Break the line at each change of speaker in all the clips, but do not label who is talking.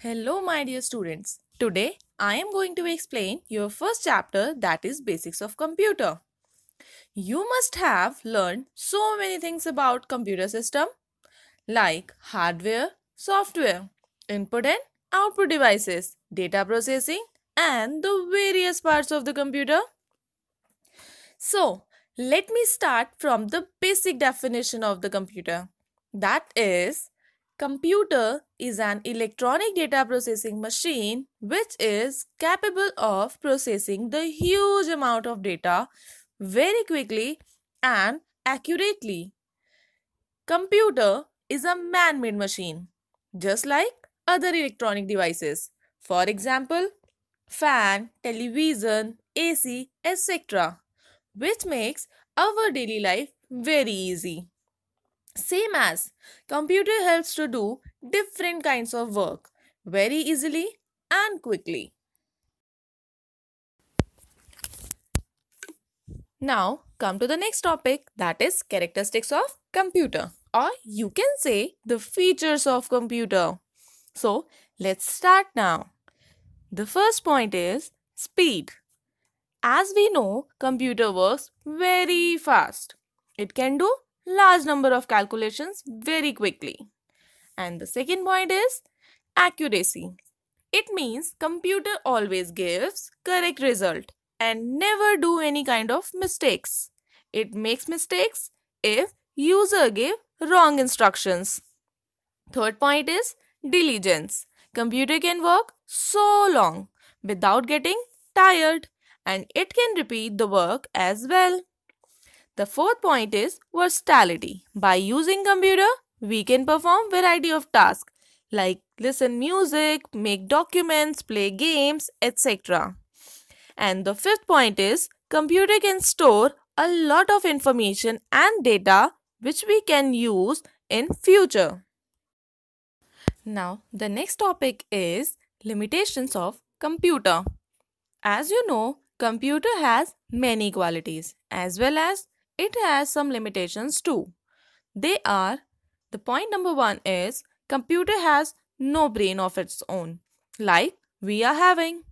Hello my dear students. Today I am going to explain your first chapter that is Basics of Computer. You must have learned so many things about computer system like hardware, software, input and output devices, data processing and the various parts of the computer. So let me start from the basic definition of the computer that is Computer is an electronic data processing machine which is capable of processing the huge amount of data very quickly and accurately. Computer is a man-made machine just like other electronic devices. For example, fan, television, AC, etc. which makes our daily life very easy. Same as computer helps to do different kinds of work very easily and quickly. Now come to the next topic that is characteristics of computer or you can say the features of computer. So let's start now. The first point is speed. As we know computer works very fast. It can do large number of calculations very quickly. And the second point is accuracy. It means computer always gives correct result and never do any kind of mistakes. It makes mistakes if user give wrong instructions. Third point is diligence. Computer can work so long without getting tired and it can repeat the work as well. The fourth point is versatility. By using computer, we can perform variety of tasks like listen music, make documents, play games, etc. And the fifth point is computer can store a lot of information and data which we can use in future. Now the next topic is limitations of computer. As you know, computer has many qualities as well as it has some limitations too. They are the point number one is computer has no brain of its own, like we are having.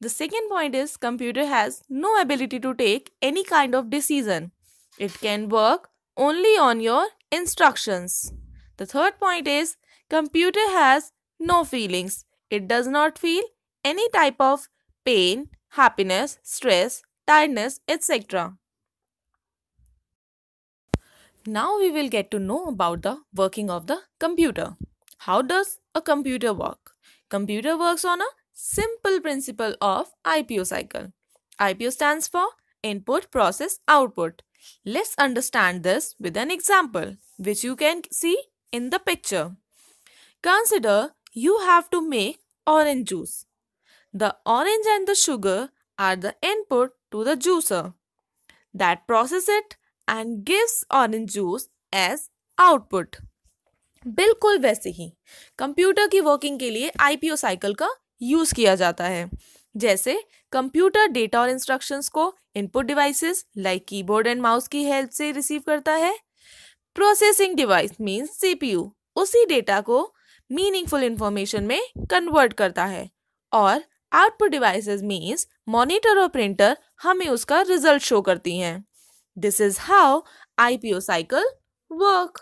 The second point is computer has no ability to take any kind of decision. It can work only on your instructions. The third point is computer has no feelings. It does not feel any type of pain, happiness, stress, tiredness, etc. Now we will get to know about the working of the computer. How does a computer work? Computer works on a simple principle of IPO cycle. IPO stands for input process output. Let's understand this with an example which you can see in the picture. Consider you have to make orange juice. The orange and the sugar are the input to the juicer that process it and gives orange juice as output बिल्कुल वैसे ही computer की working के लिए IPO cycle का use किया जाता है जैसे कंप्यूटर डेटा और इंस्ट्रक्शंस को input devices like keyboard and mouse की हेल्प से रिसीव करता है प्रोसेसिंग डिवाइस मींस सीपीयू उसी डेटा को मीनिंगफुल इंफॉर्मेशन में कन्वर्ट करता है और आउटपुट डिवाइसेस मींस मॉनिटर और प्रिंटर हमें उसका रिजल्ट शो करती हैं This is how IPO cycle work.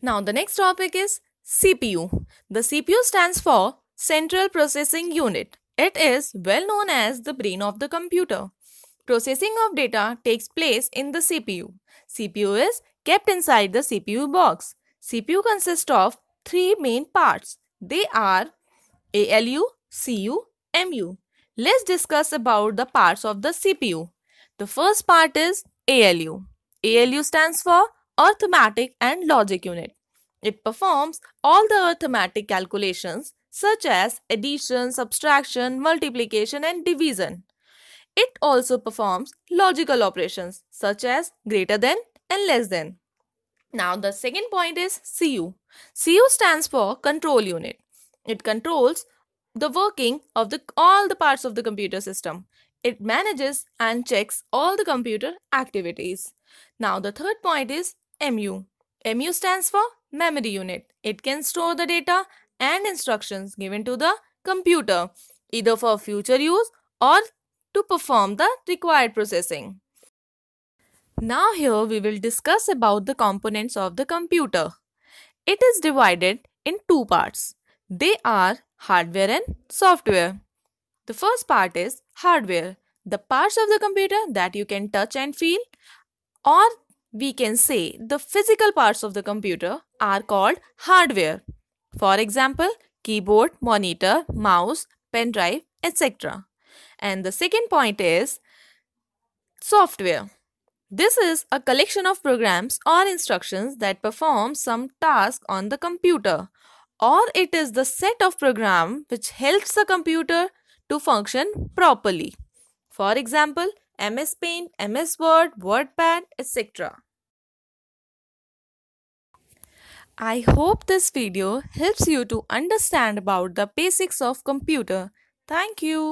Now the next topic is CPU. The CPU stands for Central Processing Unit. It is well known as the brain of the computer. Processing of data takes place in the CPU. CPU is kept inside the CPU box. CPU consists of three main parts. They are ALU, CU, MU. Let's discuss about the parts of the CPU. The first part is ALU. ALU stands for Arithmetic and Logic Unit. It performs all the arithmetic calculations such as addition, subtraction, multiplication and division. It also performs logical operations such as greater than and less than. Now the second point is CU. CU stands for control unit. It controls the working of the, all the parts of the computer system. It manages and checks all the computer activities. Now the third point is MU. MU stands for memory unit. It can store the data and instructions given to the computer either for future use or to perform the required processing. Now here we will discuss about the components of the computer. It is divided in two parts. They are hardware and software. The first part is hardware, the parts of the computer that you can touch and feel, or we can say the physical parts of the computer are called hardware. For example, keyboard, monitor, mouse, pen drive, etc. And the second point is software. This is a collection of programs or instructions that perform some task on the computer or it is the set of program which helps the computer to function properly. For example, MS Paint, MS Word, WordPad, etc. I hope this video helps you to understand about the basics of computer. Thank you.